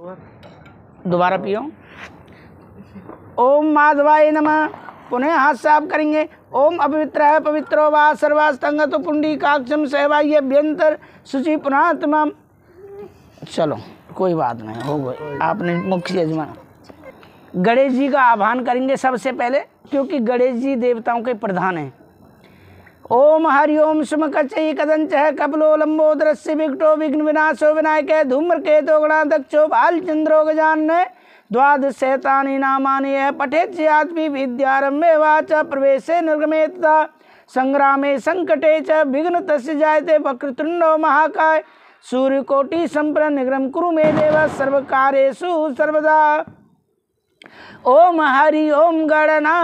दोबारा पियो ओम माधवाय नम पुनः हाथ से आप करेंगे ओम अपवित्र है पवित्रो वा सर्वास्तंग तो पुंडी काक्षम सहवाय अभ्यंतर सुचि पुनः चलो कोई बात नहीं हो गई आपने मुख्य यजमान गणेश जी का आह्वान करेंगे सबसे पहले क्योंकि गणेश जी देवताओं के प्रधान हैं ओम हरि ओम हरिओम कचय कदंच कपलो लंबोदर से विघ्टो विघ्न विनाशो विनायक धूम्र के दो गणाध्यक्षो बालचंद्रो गजान द्वादशैतानी नामानि यः पठेत् स्यात्मि विद्यारम्भे वाच प्रवेश निर्गमेत संग्रामे संकटे च विघ्न तस् जायते वक्रतुंडो महाकाय सूर्यकोटि संप्र निग्रम कुरु मे देव सर्वकार्येषु सर्वदा ओम हरि ओम गणना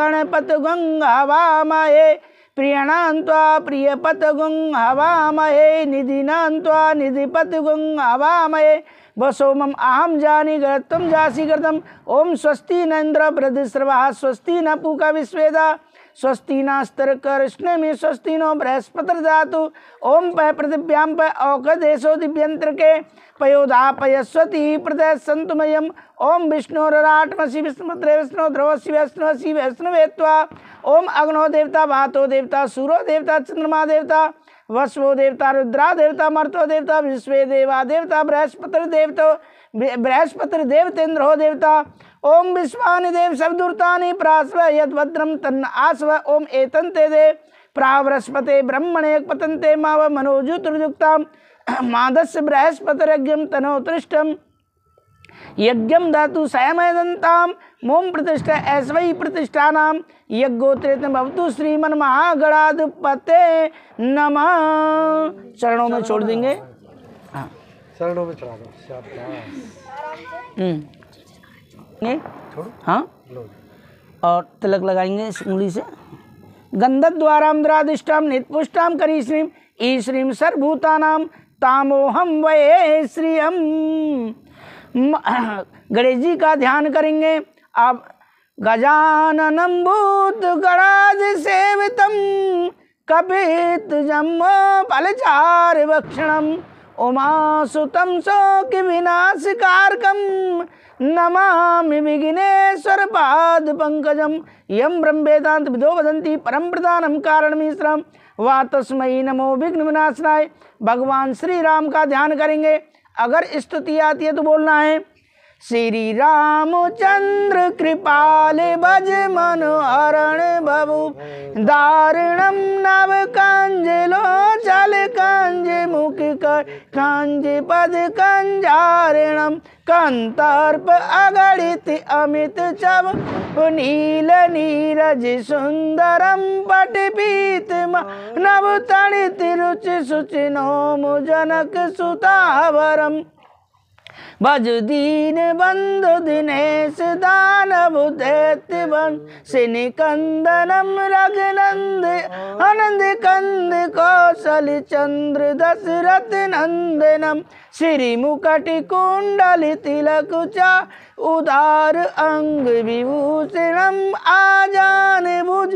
गणपत गङ्गावामये प्रियणान्त्वा प्रियपतगुं हवामहे निधिनान्त्वा निधिपतगुं हवामहे वसोमम अहम जानी गृहत्वम जासी गृतम ओम स्वस्ति नंद्र प्रदिश्रवा स्वस्ति न पूका विश्वेदा स्वस्ति नास्तर कृष्ण में स्वस्ति नो बृहस्पति जातु ओम पय पृथिव्याम पय देशो दिव्यंत्र के पयोधापयस्वती प्रदय संतमय ओम विष्णुराटमसी विष्णुमद्रे विष्णु ध्रुवसी वैष्णवसी वैष्णवेत्वा ओम अग्नो देवता भातो देवता सूर्य देवता चंद्रमा देवता वस्वो देवता रुद्रा देवता मर्तो देवता विश्व देवा देवता बृहस्पति देवता बृहस्पति देवतेन्द्रो देवता ओम विश्वानि देव शब्दुर्तानि प्रास्व यद्रम तस्व आस्व ओम एतंते देव प्रावृहस्पते ब्रह्मणे पतंते माव मनोजुतुर्युक्ता मादस्य बृहस्पतिरज्ञम तनोतृष्टम यज्ञ धातु सयमयदंताम मोम प्रतिष्ठा ऐसवई प्रतिष्ठा यज्ञोत्रेत भवतु श्रीमन महागणाधिपते नम चरणों में छोड़ देंगे हाँ चरणों में चढ़ा दो हाँ और तिलक लगाएंगे इस उंगली से गंधद्वाराम द्रादिष्टाम नितपुष्टाम करी श्रीम ई श्रीम नाम तामोहम वे हम गणेश जी का ध्यान करेंगे आप गजाननम भूत गणाज सेवितम कपित जम्म पलचार भक्षणम उमा सुतम सो कि विनाश कारकम नमामि विघ्नेश्वर पाद पंकजम यम ब्रह्म वेदांत विदो वदंती परम प्रधानम कारण मिश्रम वा तस्मयी नमो विघ्न विनाशनाय भगवान श्री राम का ध्यान करेंगे अगर स्तुति आती है तो बोलना है श्री रामचंद्र कृपाल भज मनोहरण बबु दारुणम नव कंज लोचल कंज मुख कर कंज पद कंजारणम कंतर्प अगणित अमित चव नील नीरज सुंदरम पट पीत नव तणित रुचि नोम जनक सुतावरम दीन दिनेश बजुदीन बन्धुदिनेश दानभुतेत्तिवन् सिनिकन्दनं रघुनन्द अनन्दकन्द कौशलिचन्द्र दशरथनन्दनं श्रीमुकटिकुण्डलितिलकुचा उदार अंग विभूषणम आजान बुझ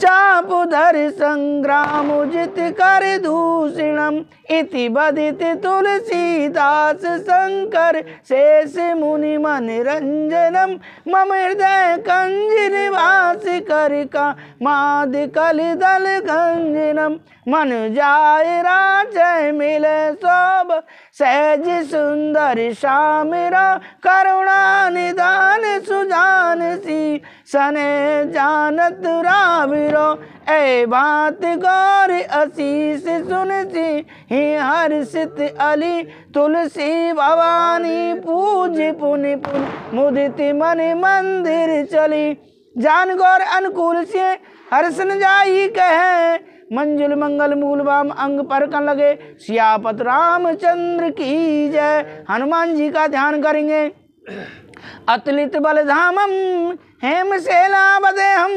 चाप धर संग्राम उजित कर दूषणम इति बदित तुलसीदास शंकर शेष मुनि मनरंजनम मम हृदय कंज निवास कर का माद कल दल गंजनम मन जाय राज मिले सब सहज सुंदर श्यामरा करुणा जान दान सुजान सी सने जानत राविरो ए बात गौर असीस सी ही सित अली तुलसी भवानी पूज पुन पुन मुदित मन मंदिर चली जान गौर अनुकूल से हर्षन जाई कहे मंजुल मंगल मूल वाम अंग पर कन लगे सियापत रामचंद्र की जय हनुमान जी का ध्यान करेंगे अतलित धामम हेम शैलावदे हम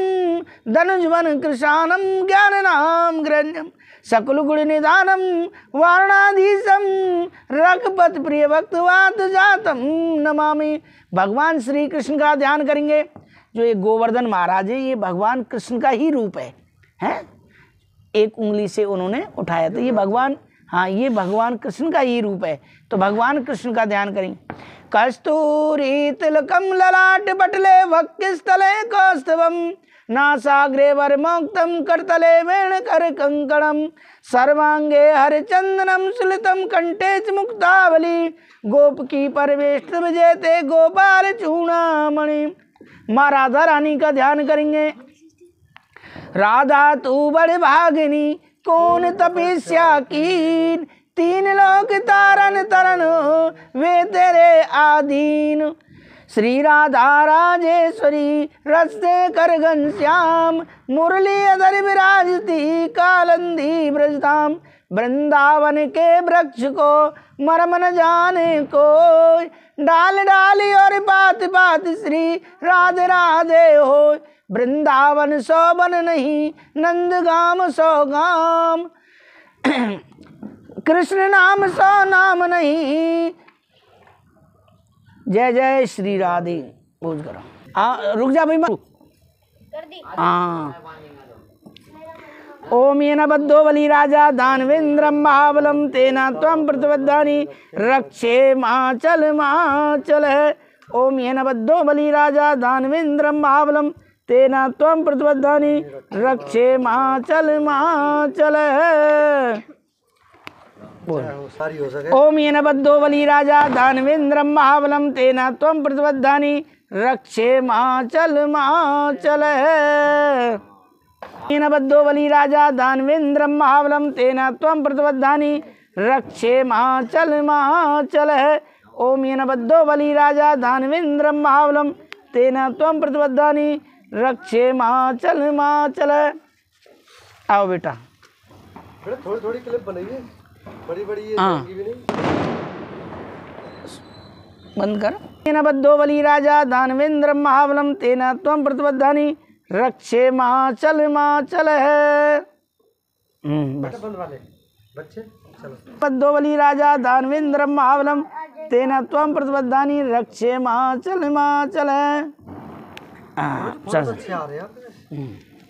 धनुजवन कृषाणम ज्ञान नाम ग्रंजम सकुल गुण निदानम वारणाधीशम रघुपत प्रिय वात जातम नमामि भगवान श्री कृष्ण का ध्यान करेंगे जो ये गोवर्धन महाराज है ये भगवान कृष्ण का ही रूप है हैं एक उंगली से उन्होंने उठाया तो ये भगवान हाँ ये भगवान कृष्ण का ही रूप है तो भगवान कृष्ण का ध्यान करेंगे कस्तूरी तिलकम ललाट बटले सागरे वर नासाग्रे करतले वेण कर कंकणम सर्वांगे चंदनम सुलितम कंठे च मुक्तावली गोप की परवेष्ट विजेते गोपाल चूणामणि माँ राधा रानी का ध्यान करेंगे राधा तू बड़ भागिनी कौन तपस्या कीन तीन लोक तारण तरन वे तेरे आधीन श्री राधा राजेश्वरी रस्ते कर घनश्याम मुरली अदर विराजती कालंदी ब्रजधाम वृंदावन के वृक्ष को मरम न जाने को डाल डाली और बात बात श्री राधे राधे हो वृंदावन सोबन नहीं नंदगाम गाम कृष्ण नाम सो नाम नहीं जय जय श्री राधे बोझ करो आ रुक जा भाई हाँ ओम येन बद्धो बली राजा दानवेंद्रम महाबलम तेना तम प्रतिबद्धानी रक्षे माचल माचल ओम येन बद्धो बली राजा दानवेंद्रम महाबलम तेना तम प्रतिबद्धानी रक्षे माचल माचल ओम ये नद्दो बली राजा दानवेंद्रम महाबलम तेना तम प्रतिबद्धानी रक्षे महाचल महाचल ये नद्दो बली राजा दानवेंद्रम महाबलम तेना तम प्रतिबद्धानी रक्षे महाचल महाचल ओम ये नद्दो बली राजा दानवेंद्रम महाबलम तेना तम प्रतिबद्धानी रक्षे महाचल महाचल आओ बेटा थोड़ी थोड़ी क्लिप बनाइए हाँ। बंद कर तेन बद्धो बली राजा दानवेंद्र महाबलम तेना तम प्रतिबद्धानी रक्षे महा चल महा चल है हम्म, बद्धो बली राजा दानवेंद्र महाबलम तेना तम प्रतिबद्धानी रक्षे महा चल महा चल है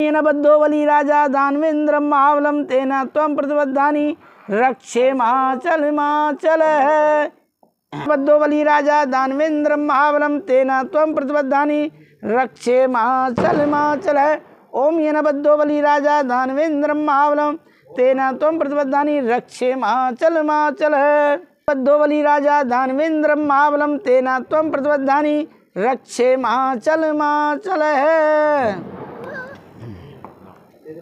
तेन बद्धो बली राजा दानवेंद्र महाबलम तेना तम प्रतिबद्धानी रक्षे माचल महाचल है बद्धो राजा दानवेंद्र महाबलम तेना तव प्रतिबद्धानी रक्षे माचल माचल है ओम ये न राजा दानवेंद्र महाबलम तेना तव प्रतिबद्धानी रक्षे माचल माचल है बद्धो राजा दानवेंद्र महाबलम तेना तव प्रतिबद्धानी रक्षे माचल माचल है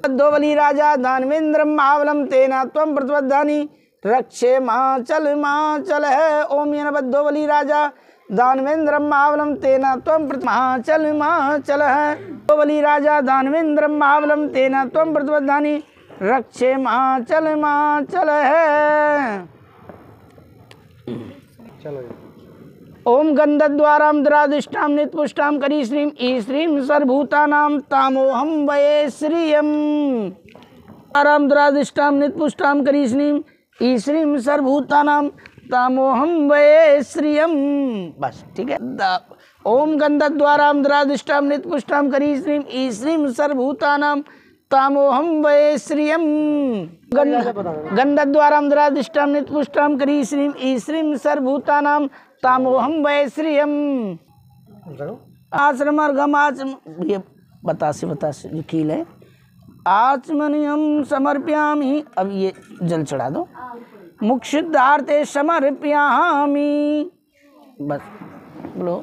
दो राजा दानवेंद्रम आवलम तेना तम प्रतिबद्धानी रक्षे माँ चल माँ चल है ओम यन बद्दो बली राजा दानवेंद्रम आवलम तेना तम माँ चल माँ चल है दो बली राजा दानवेंद्रम आवलम तेना तम प्रतिबद्धानी रक्षे माँ चल माँ चल है चलो ओम गंधद्वारा द्रादिष्टाम नितपुष्टा करी श्री ई श्रीम सर्वभूतानाम तामोहम वये श्रियम आराम द्रादिष्टाम नितपुष्टाम करी श्री ई श्रीम सर्वभूतानाम तामोहम वये श्रियम बस ठीक है ओम गंधद्वारा द्रादिष्टाम नितपुष्टा करी श्री ई श्रीम सर्वभूतानाम तामोहम वये श्रियम गंधद्वारा द्रादिष्टाम नितपुष्टा करी श्री ई श्रीम सर्वभूतानाम तामोहम वैश्रियम आश्रम अर्घम आचम ये बतासे बतासे निखिल है आचमनियम समर्प्यामी अब ये जल चढ़ा दो मुख समर्प्यामी बस बोलो